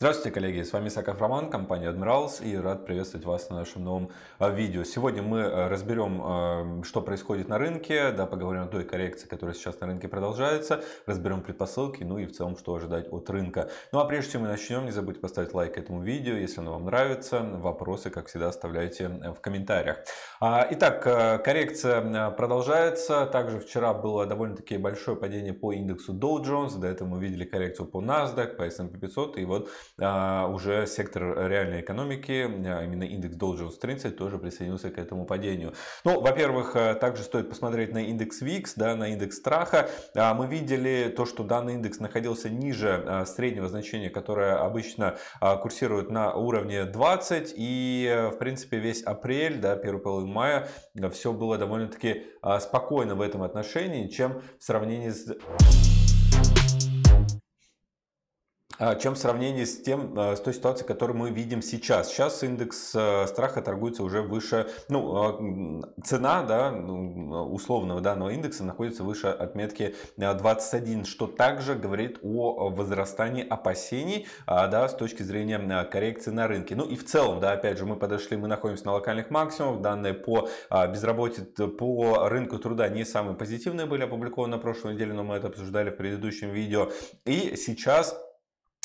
Здравствуйте, коллеги! С вами Саков Роман, компания Admirals и рад приветствовать вас на нашем новом а, видео. Сегодня мы а, разберем, а, что происходит на рынке, да, поговорим о той коррекции, которая сейчас на рынке продолжается, разберем предпосылки, ну и в целом, что ожидать от рынка. Ну а прежде чем мы начнем, не забудьте поставить лайк этому видео, если оно вам нравится. Вопросы, как всегда, оставляйте э, в комментариях. Итак, э, коррекция э, продолжается. Также вчера было довольно-таки большое падение по индексу Dow Jones. До этого мы видели коррекцию по NASDAQ, по S&P 500 и вот а, уже сектор реальной экономики, а, именно индекс Dow Jones 30 тоже присоединился к этому падению. Ну, во-первых, э, также стоит посмотреть на индекс VIX, да, на индекс страха. А, мы видели то, что данный индекс находился ниже среднего значения, которое обычно курсирует на уровне 20. И, э, в принципе, весь апрель, да, первый половину мая, э, все было довольно-таки спокойно в этом отношении, чем в сравнении с... А, чем в сравнении с тем, а, с той ситуацией, которую мы видим сейчас. Сейчас индекс а, страха торгуется уже выше, ну, цена, да, ну, условного данного индекса находится выше отметки 21, что также говорит о возрастании опасений, да, с точки зрения коррекции на рынке. Ну и в целом, да, опять же, мы подошли, мы находимся на локальных максимумах, данные по безработице, по рынку труда не самые позитивные были опубликованы на прошлой неделе, но мы это обсуждали в предыдущем видео. И сейчас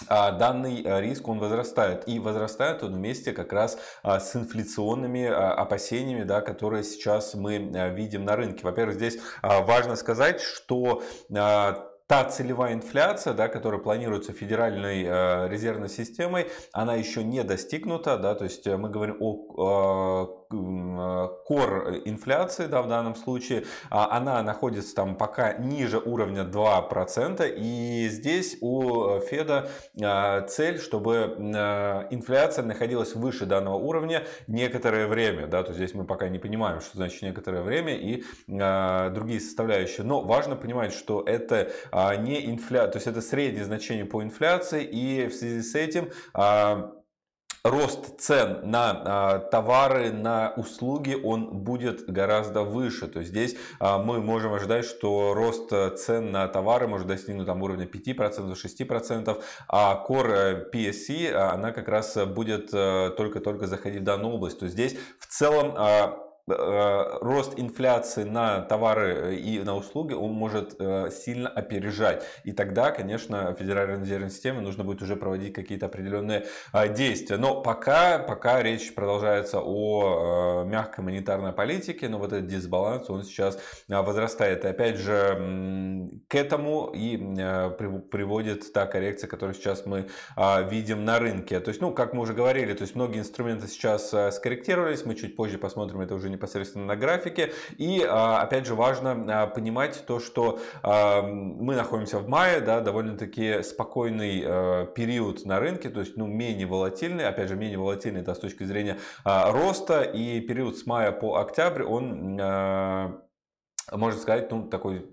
а, данный э, риск он возрастает. И возрастает он вместе как раз а, с инфляционными а, опасениями, да, которые сейчас мы э, видим на рынке. Во-первых, здесь важно сказать, что та целевая инфляция, да, которая планируется Федеральной э, резервной системой, она еще не достигнута, да, то есть мы говорим о Э, кор э, инфляции, да, в данном случае, а она находится там пока ниже уровня 2%, и здесь у э, Феда цель, чтобы инфляция находилась выше данного уровня некоторое время, да, то есть здесь мы пока не понимаем, что значит некоторое время и другие составляющие, но важно понимать, что это а, не инфляция, то есть это среднее значение по инфляции, и в связи с этим а, рост цен на а, товары, на услуги, он будет гораздо выше. То есть здесь а, мы можем ожидать, что рост э, цен на товары может достигнуть там уровня 5%, 6%, а Core э, PSC, э, она как раз будет только-только заходить в данную область. То есть здесь в целом а, Э, рост инфляции на товары э, и на услуги он может э, сильно опережать. И тогда, конечно, Федеральной резервной системе нужно будет уже проводить какие-то определенные действия. Но пока, пока речь продолжается о мягкой монетарной политике, но вот этот дисбаланс, он сейчас возрастает. И опять же, к этому и приводит та коррекция, которую сейчас мы видим на рынке. То есть, ну, как мы уже говорили, то есть многие инструменты сейчас скорректировались, мы чуть позже посмотрим это уже непосредственно на графике. И а, опять же важно а, понимать то, что а, мы находимся в мае, да, довольно-таки спокойный период на рынке, то есть ну, менее волатильный, опять же менее волатильный да, с точки зрения роста, и период с мая по октябрь, он можно сказать, ну, такой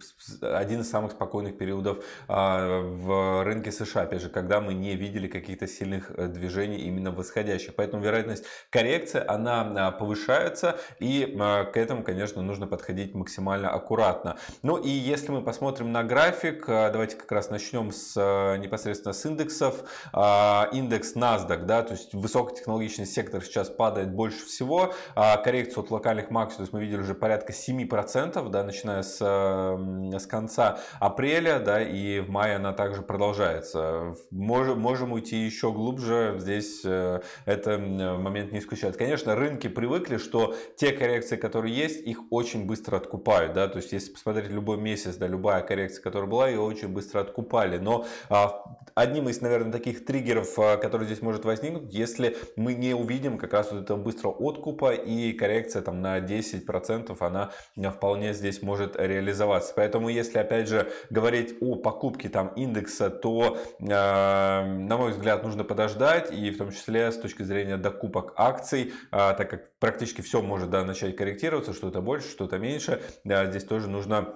один из самых спокойных периодов а, в рынке США, опять же, когда мы не видели каких-то сильных э, движений именно восходящих. Поэтому вероятность коррекции, она а, повышается, и а, к этому, конечно, нужно подходить максимально аккуратно. Ну и если мы посмотрим на график, а, давайте как раз начнем с а, непосредственно с индексов. А, индекс NASDAQ, да, то есть высокотехнологичный сектор сейчас падает больше всего, коррекцию от локальных максимумов, то есть мы видели уже порядка 7%, да, да, начиная с, с конца апреля, да, и в мае она также продолжается. Можем, можем уйти еще глубже, здесь э, это момент не исключает. Конечно, рынки привыкли, что те коррекции, которые есть, их очень быстро откупают, да, то есть если посмотреть любой месяц, да, любая коррекция, которая была, ее очень быстро откупали, но а, одним из, наверное, таких триггеров, а, который здесь может возникнуть, если мы не увидим как раз вот этого быстрого откупа и коррекция там на 10% она вполне здесь здесь может реализоваться. Поэтому, если опять же говорить о покупке там индекса, то, э, на мой взгляд, нужно подождать, и в том числе с точки зрения докупок акций, э, так как практически все может да, начать корректироваться, что-то больше, что-то меньше, да, здесь тоже нужно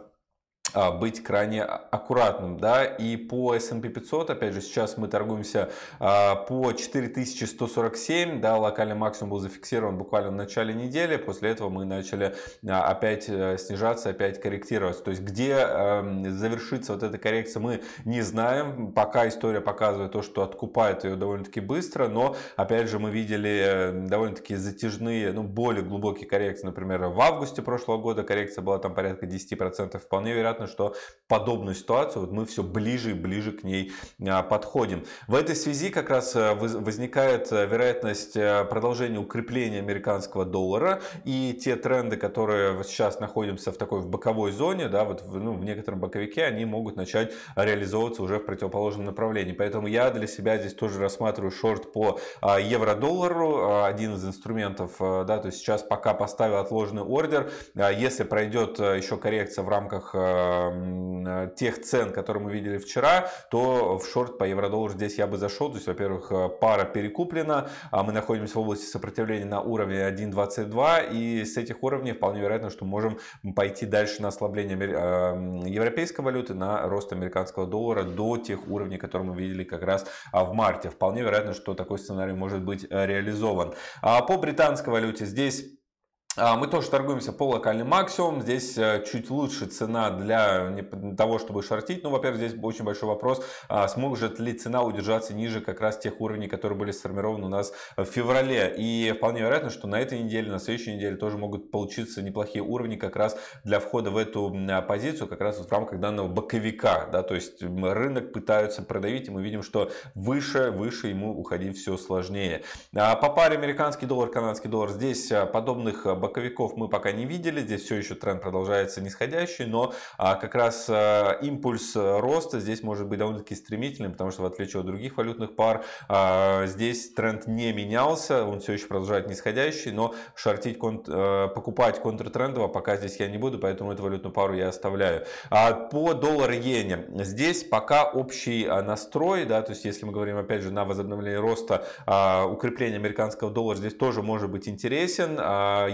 а, быть крайне а, аккуратным. Да? И по S&P 500, опять же, сейчас мы торгуемся а, по 4147, да, локальный максимум был зафиксирован буквально в начале недели, после этого мы начали опять э, снижаться, опять корректироваться. То есть где эм, завершится вот эта коррекция, мы не знаем. Пока история показывает то, что откупает ее довольно-таки быстро, но опять же мы видели э, довольно-таки затяжные, ну, более глубокие коррекции. Например, в августе прошлого года коррекция была там порядка 10%, вполне вероятно, понятно, что подобную ситуацию вот мы все ближе и ближе к ней э, подходим. В этой связи как раз э, возникает э, вероятность продолжения укрепления американского доллара и те тренды, которые сейчас находимся в такой в боковой зоне, да, вот в, ну, в некотором боковике, они могут начать реализовываться уже в противоположном направлении. Поэтому я для себя здесь тоже рассматриваю шорт по а, евро-доллару, а, один из инструментов, да, то есть сейчас пока поставил отложенный ордер, а если пройдет еще коррекция в рамках Э, тех цен, которые мы видели вчера, то в шорт по евро-доллару здесь я бы зашел. То есть, во-первых, э, пара перекуплена, а мы находимся в области сопротивления на уровне 1.22, и с этих уровней вполне вероятно, что можем пойти дальше на ослабление э, европейской валюты, на рост американского доллара до тех уровней, которые мы видели как раз а, в марте. Вполне вероятно, что такой сценарий может быть реализован. А по британской валюте здесь а, мы тоже торгуемся по локальным максимумам. Здесь э, чуть лучше цена для того, чтобы шортить. Ну, во-первых, здесь очень большой вопрос, а, сможет ли цена удержаться ниже как раз тех уровней, которые были сформированы у нас в феврале. И вполне вероятно, что на этой неделе, на следующей неделе тоже могут получиться неплохие уровни как раз для входа в эту а, позицию, как раз вот в рамках данного боковика. Да? То есть рынок пытаются продавить, и мы видим, что выше, выше ему уходить все сложнее. По паре американский доллар, канадский доллар, здесь э, подобных э, боковиков мы пока не видели, здесь все еще тренд продолжается нисходящий, но а, как раз а, импульс э, роста здесь может быть довольно-таки стремительным, потому что в отличие от других валютных пар, а, здесь тренд не менялся, он все еще продолжает нисходящий, но шортить, э, покупать контртрендово пока здесь я не буду, поэтому эту валютную пару я оставляю. По доллар-иене, здесь пока общий настрой, да, то есть если мы говорим опять же на возобновление роста, укрепление американского доллара здесь тоже может быть интересен,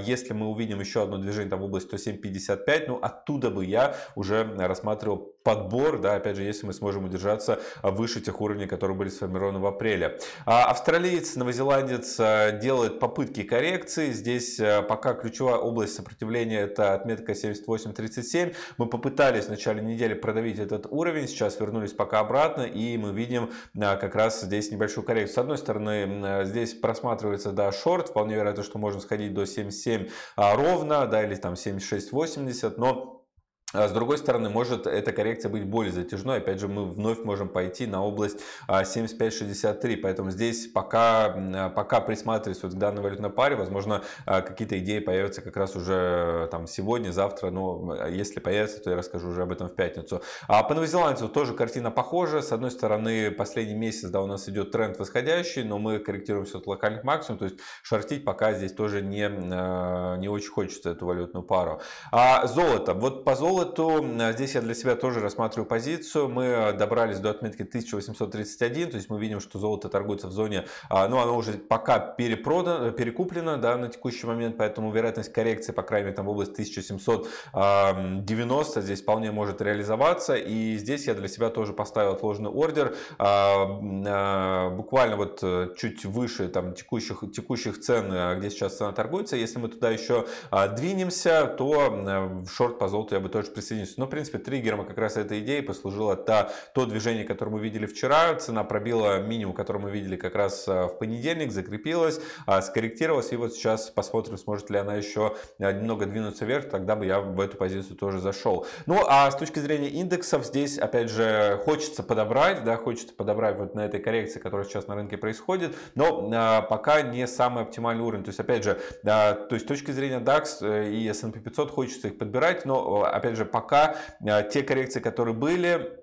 если если мы увидим еще одно движение там в область 107.55, ну оттуда бы я уже рассматривал подбор, да, опять же, если мы сможем удержаться а, выше тех уровней, которые были сформированы в апреле. А, австралиец, новозеландец а, делает попытки коррекции. Здесь пока ключевая область сопротивления это отметка 78.37. Мы попытались в начале недели продавить этот уровень, сейчас вернулись пока обратно, и мы видим как раз здесь небольшую коррекцию. С одной стороны, здесь просматривается, да, шорт, вполне вероятно, что можно сходить до 77 ровно, да, или там 76.80, но а с другой стороны, может эта коррекция быть более затяжной. Опять же, мы вновь можем пойти на область 75-63. А, Поэтому здесь пока, а, пока присматриваясь вот к данной валютной паре, возможно, а, какие-то идеи появятся как раз уже э, там сегодня, завтра. Но если появятся, то я расскажу уже об этом в пятницу. А по новозеландцу тоже картина похожа. С одной стороны, последний месяц, да, у нас идет тренд восходящий, но мы корректируемся от локальных максимум. То есть шортить пока здесь тоже не, не очень хочется эту валютную пару. А золото. Вот по золоту то здесь я для себя тоже рассматриваю позицию. Мы э, добрались до отметки 1831, то есть мы видим, что золото торгуется в зоне, а, ну оно уже пока перепродано, э, перекуплено да, на текущий момент, поэтому вероятность коррекции, по крайней мере, там в область 1790 здесь вполне может реализоваться. И здесь я для себя тоже поставил отложенный ордер. А, а, буквально вот э, чуть выше там, текущих, текущих цен, где сейчас цена торгуется. Если мы туда еще двинемся, то в шорт по золоту я бы тоже к присоединиться. Но, в принципе, триггером как раз этой идеи послужило та, то движение, которое мы видели вчера. Цена пробила минимум, который мы видели как раз э, в понедельник, закрепилась, э, скорректировалась. И вот сейчас посмотрим, сможет ли она еще э, немного двинуться вверх. Тогда бы я в эту позицию тоже зашел. Ну, а с точки зрения индексов, здесь, опять же, хочется подобрать, да, хочется подобрать вот на этой коррекции, которая сейчас на рынке происходит, но пока не самый оптимальный уровень. То есть, опять же, да, то есть с точки зрения DAX и S&P 500 хочется их подбирать, но, опять же, также пока э, те коррекции, которые были,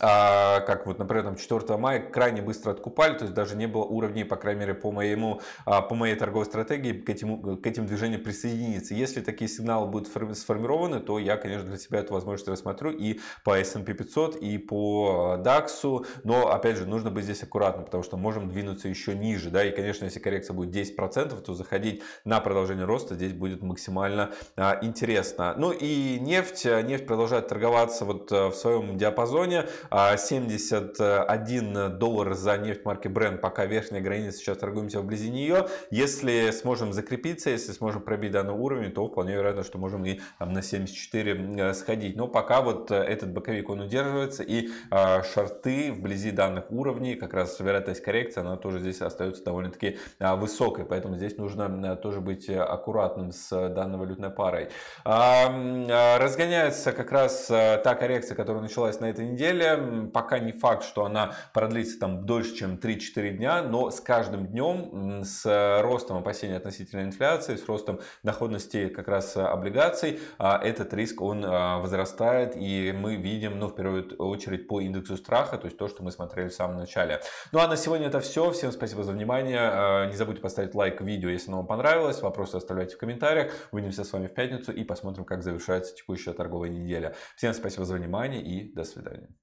а, как вот, например, там 4 мая крайне быстро откупали, то есть даже не было уровней, по крайней мере, по, моему, а, по моей торговой стратегии к этим, к этим движениям присоединиться. Если такие сигналы будут сформированы, то я, конечно, для себя эту возможность рассмотрю и по S&P 500, и по а, DAX, но, опять же, нужно быть здесь аккуратным, потому что можем двинуться еще ниже, да, и, конечно, если коррекция будет 10%, то заходить на продолжение роста здесь будет максимально а, интересно. Ну и нефть, нефть продолжает торговаться вот а, в своем диапазоне, 71 а, доллар за нефть марки Brent, пока верхняя граница, сейчас торгуемся вблизи нее. Если сможем закрепиться, если сможем пробить данный уровень, то вполне вероятно, что можем и там, на 74 э, сходить. Но пока вот э, этот боковик он удерживается и а, шарты вблизи данных уровней, как раз вероятность коррекции, она тоже здесь остается довольно-таки а, высокой. Поэтому здесь нужно тоже быть э, аккуратным с данной валютной парой. Разгоняется как раз та коррекция, которая началась на этой неделе. Пока не факт, что она продлится там дольше, чем 3-4 дня, но с каждым днем, с э, ростом опасений относительно инфляции, с ростом доходности как раз э, облигаций, а, этот риск он а, возрастает, и мы видим, ну, в первую очередь, по индексу страха, то есть то, что мы смотрели в самом начале. Ну, а на сегодня это все. Всем спасибо за внимание. А, не забудьте поставить лайк видео, если оно вам понравилось. Вопросы оставляйте в комментариях. Увидимся с вами в пятницу и посмотрим, как завершается текущая торговая неделя. Всем спасибо за внимание и до свидания.